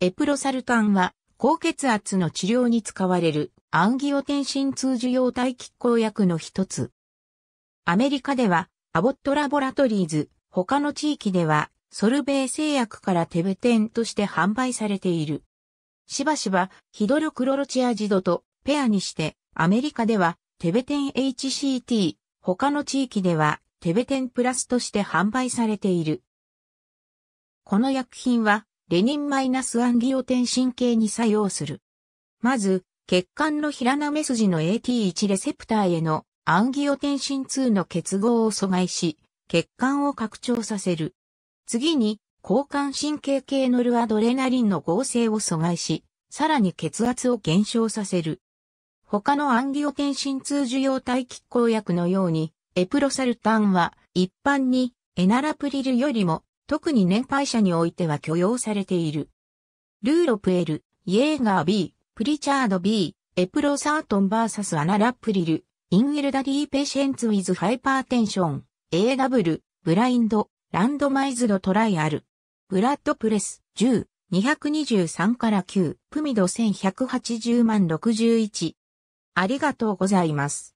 エプロサルタンは高血圧の治療に使われるアンギオテンシン通受容体拮抗薬の一つ。アメリカではアボットラボラトリーズ、他の地域ではソルベー製薬からテベテンとして販売されている。しばしばヒドロクロロチアジドとペアにしてアメリカではテベテン HCT、他の地域ではテベテンプラスとして販売されている。この薬品はレニンマイナスアンギオテン神経に作用する。まず、血管の平目筋の AT1 レセプターへのアンギオテンシン2の結合を阻害し、血管を拡張させる。次に、交換神経系のルアドレナリンの合成を阻害し、さらに血圧を減少させる。他のアンギオテンシン2受容体拮抗薬のように、エプロサルタンは一般にエナラプリルよりも特に年配者においては許容されている。ルーロ・プエル、イエーガー B、プリチャード B、エプロ・サートン VS アナ・ラップリル、インウェルダディ・ペシェンツ・ウィズ・ハイパーテンション、AW、ブラインド、ランドマイズド・トライアル、ブラッド・プレス、10、223から9、プミド1180万61。ありがとうございます。